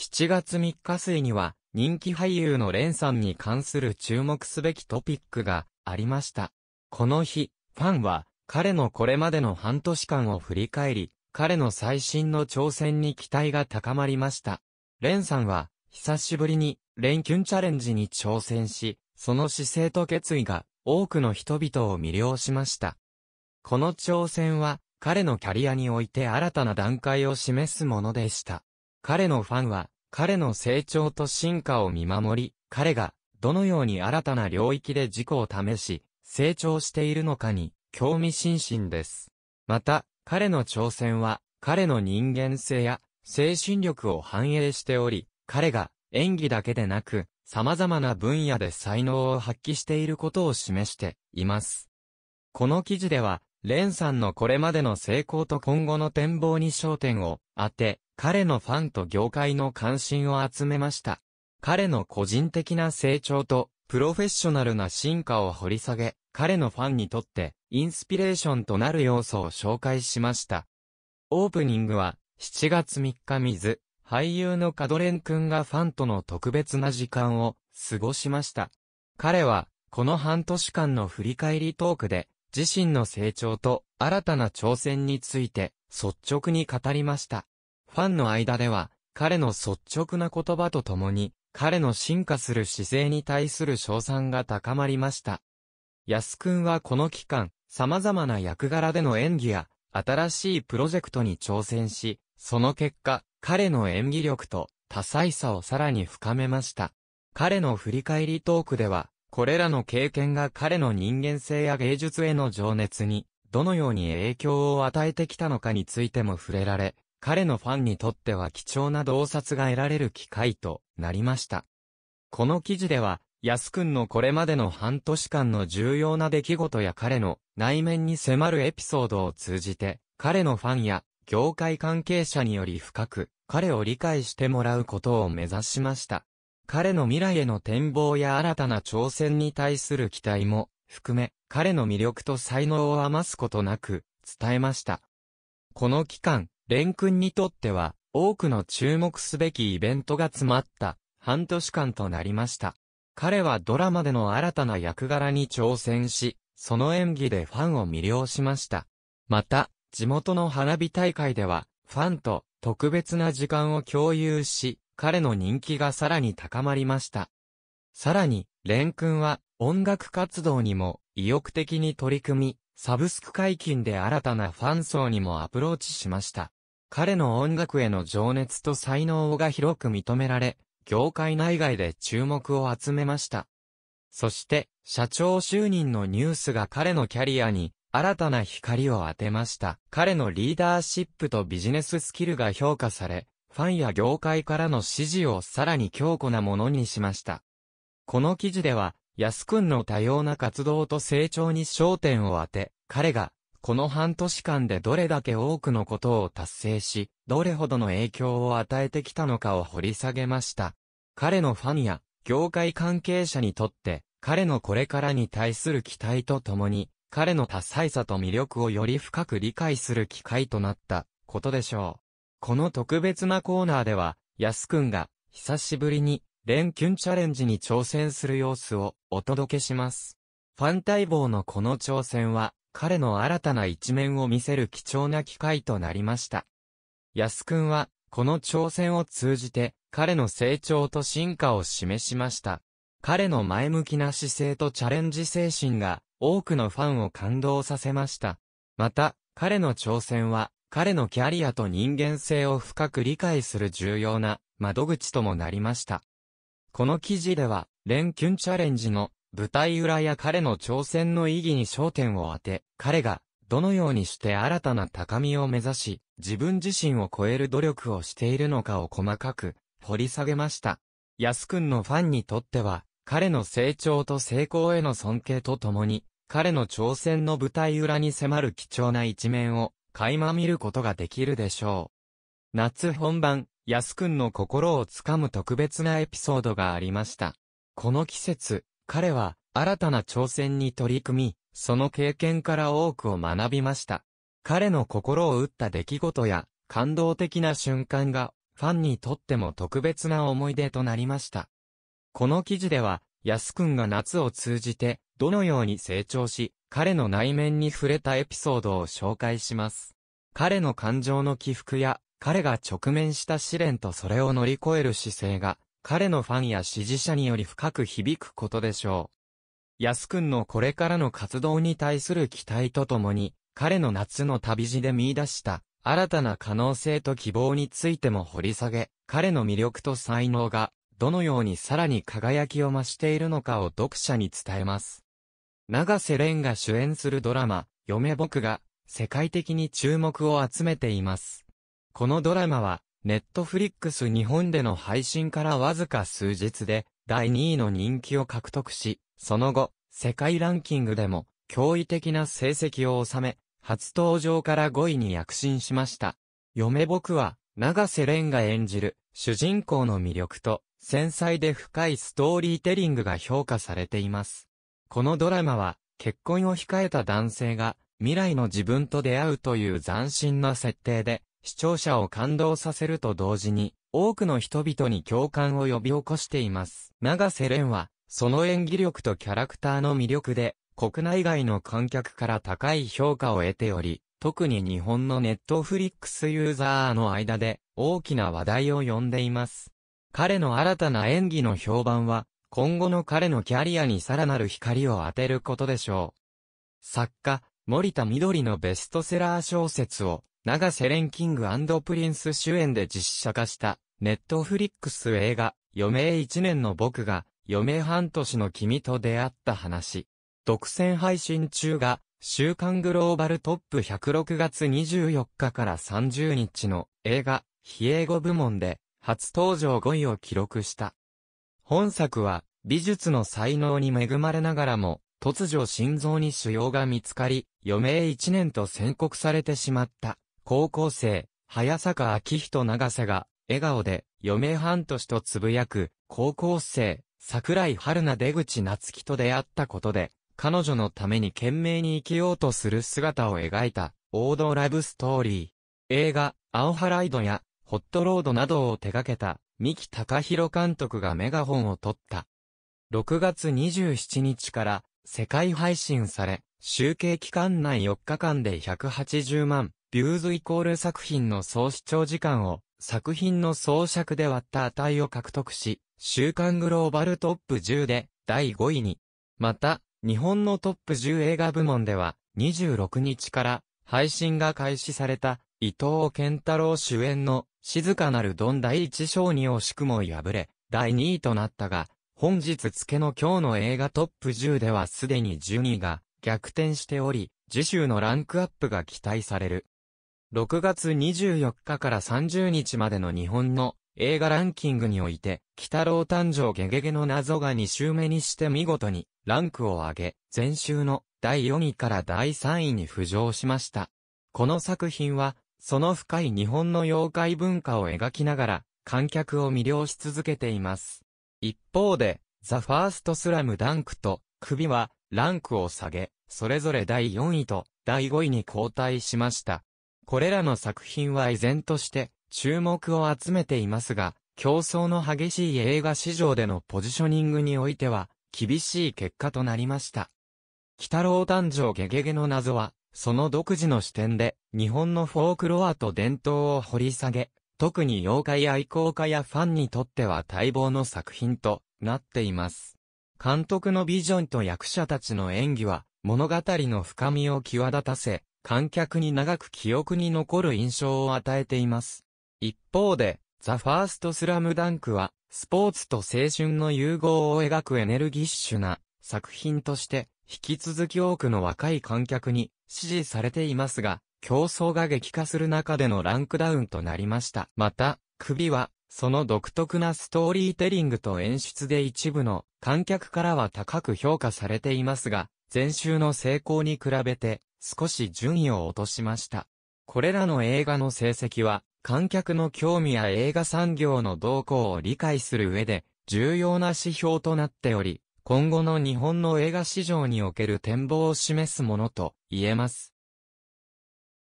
7月3日水には、人気俳優の蓮さんに関する注目すべきトピックがありました。この日、ファンは、彼のこれまでの半年間を振り返り、彼の最新の挑戦に期待が高まりました。ンさんは、久しぶりに、レンキュンチャレンジに挑戦し、その姿勢と決意が、多くの人々を魅了しました。この挑戦は、彼のキャリアにおいて新たな段階を示すものでした。彼のファンは、彼の成長と進化を見守り、彼が、どのように新たな領域で自己を試し、成長しているのかに、興味津々です。また、彼の挑戦は、彼の人間性や、精神力を反映しており、彼が、演技だけでなく、様々な分野で才能を発揮していることを示しています。この記事では、レンさんのこれまでの成功と今後の展望に焦点を当て、彼のファンと業界の関心を集めました。彼の個人的な成長と、プロフェッショナルな進化を掘り下げ、彼のファンにとって、インスピレーションとなる要素を紹介しました。オープニングは、7月3日水、俳優のカドレン君がファンとの特別な時間を過ごしました。彼は、この半年間の振り返りトークで、自身の成長と新たな挑戦について率直に語りました。ファンの間では、彼の率直な言葉とともに、彼の進化する姿勢に対する称賛が高まりました。安くんはこの期間、様々な役柄での演技や、新しいプロジェクトに挑戦し、その結果、彼の演技力と多彩さをさらに深めました。彼の振り返りトークでは、これらの経験が彼の人間性や芸術への情熱に、どのように影響を与えてきたのかについても触れられ、彼のファンにとっては貴重な洞察が得られる機会となりました。この記事では、安くんのこれまでの半年間の重要な出来事や彼の内面に迫るエピソードを通じて、彼のファンや業界関係者により深く彼を理解してもらうことを目指しました。彼の未来への展望や新たな挑戦に対する期待も含め、彼の魅力と才能を余すことなく伝えました。この期間、蓮君にとっては、多くの注目すべきイベントが詰まった、半年間となりました。彼はドラマでの新たな役柄に挑戦し、その演技でファンを魅了しました。また、地元の花火大会では、ファンと特別な時間を共有し、彼の人気がさらに高まりました。さらに、レン君は音楽活動にも意欲的に取り組み、サブスク解禁で新たなファン層にもアプローチしました。彼の音楽への情熱と才能が広く認められ、業界内外で注目を集めました。そして、社長就任のニュースが彼のキャリアに新たな光を当てました。彼のリーダーシップとビジネススキルが評価され、ファンや業界からの支持をさらに強固なものにしました。この記事では、安くんの多様な活動と成長に焦点を当て、彼がこの半年間でどれだけ多くのことを達成し、どれほどの影響を与えてきたのかを掘り下げました。彼のファンや、業界関係者にとって、彼のこれからに対する期待とともに、彼の多彩さと魅力をより深く理解する機会となったことでしょう。この特別なコーナーでは、安くんが久しぶりにレンキュンチャレンジに挑戦する様子をお届けします。ファン待望のこの挑戦は彼の新たな一面を見せる貴重な機会となりました。安くんは、この挑戦を通じて、彼の成長と進化を示しました。彼の前向きな姿勢とチャレンジ精神が、多くのファンを感動させました。また、彼の挑戦は、彼のキャリアと人間性を深く理解する重要な窓口ともなりました。この記事では、レンキュンチャレンジの舞台裏や彼の挑戦の意義に焦点を当て、彼が、どのようにして新たな高みを目指し、自分自身を超える努力をしているのかを細かく、掘り下げました。安くんのファンにとっては、彼の成長と成功への尊敬とともに、彼の挑戦の舞台裏に迫る貴重な一面を、垣間見ることができるでしょう。夏本番、安くんの心をつかむ特別なエピソードがありました。この季節、彼は新たな挑戦に取り組み、その経験から多くを学びました。彼の心を打った出来事や感動的な瞬間がファンにとっても特別な思い出となりました。この記事では、安くんが夏を通じてどのように成長し、彼の内面に触れたエピソードを紹介します。彼の感情の起伏や、彼が直面した試練とそれを乗り越える姿勢が、彼のファンや支持者により深く響くことでしょう。安くんのこれからの活動に対する期待とともに、彼の夏の旅路で見出した新たな可能性と希望についても掘り下げ、彼の魅力と才能がどのようにさらに輝きを増しているのかを読者に伝えます。長瀬廉が主演するドラマ、嫁僕が世界的に注目を集めています。このドラマはネットフリックス日本での配信からわずか数日で、第2位の人気を獲得し、その後、世界ランキングでも、驚異的な成績を収め、初登場から5位に躍進しました。嫁僕は、長瀬廉が演じる、主人公の魅力と、繊細で深いストーリーテリングが評価されています。このドラマは、結婚を控えた男性が、未来の自分と出会うという斬新な設定で、視聴者を感動させると同時に、多くの人々に共感を呼び起こしています。長瀬廉は、その演技力とキャラクターの魅力で、国内外の観客から高い評価を得ており、特に日本のネットフリックスユーザーの間で大きな話題を呼んでいます。彼の新たな演技の評判は、今後の彼のキャリアにさらなる光を当てることでしょう。作家、森田緑のベストセラー小説を長瀬廉キングプリンス主演で実写化した、ネットフリックス映画、余命1年の僕が、余命半年の君と出会った話。独占配信中が、週刊グローバルトップ106月24日から30日の映画、非英語部門で、初登場5位を記録した。本作は、美術の才能に恵まれながらも、突如心臓に腫瘍が見つかり、余命1年と宣告されてしまった。高校生、早坂明人長瀬が、笑顔で、余命半年とつぶやく、高校生、桜井春菜出口夏樹と出会ったことで、彼女のために懸命に生きようとする姿を描いた、王道ラブストーリー。映画、アオハライドや、ホットロードなどを手掛けた、三木隆弘監督がメガホンを取った。6月27日から、世界配信され、集計期間内4日間で180万ビューズイコール作品の総視聴時間を作品の総尺で割った値を獲得し、週刊グローバルトップ10で第5位に。また、日本のトップ10映画部門では、26日から配信が開始された伊藤健太郎主演の静かなるドン第1章に惜しくも敗れ、第2位となったが、本日付の今日の映画トップ10ではすでに12位が逆転しており、次週のランクアップが期待される。6月24日から30日までの日本の映画ランキングにおいて、北郎誕生ゲゲゲの謎が2週目にして見事にランクを上げ、前週の第4位から第3位に浮上しました。この作品は、その深い日本の妖怪文化を描きながら、観客を魅了し続けています。一方で、ザ・ファースト・スラム・ダンクと、首は、ランクを下げ、それぞれ第4位と第5位に後退しました。これらの作品は依然として注目を集めていますが、競争の激しい映画市場でのポジショニングにおいては、厳しい結果となりました。北郎誕生ゲゲゲの謎は、その独自の視点で、日本のフォークロアと伝統を掘り下げ、特に妖怪愛好家やファンにとっては待望の作品となっています。監督のビジョンと役者たちの演技は、物語の深みを際立たせ、観客に長く記憶に残る印象を与えています。一方で、ザ・ファースト・スラムダンクは、スポーツと青春の融合を描くエネルギッシュな作品として、引き続き多くの若い観客に支持されていますが、競争が激化する中でのランクダウンとなりました。また、首は、その独特なストーリーテリングと演出で一部の観客からは高く評価されていますが、前週の成功に比べて少し順位を落としました。これらの映画の成績は、観客の興味や映画産業の動向を理解する上で、重要な指標となっており、今後の日本の映画市場における展望を示すものと言えます。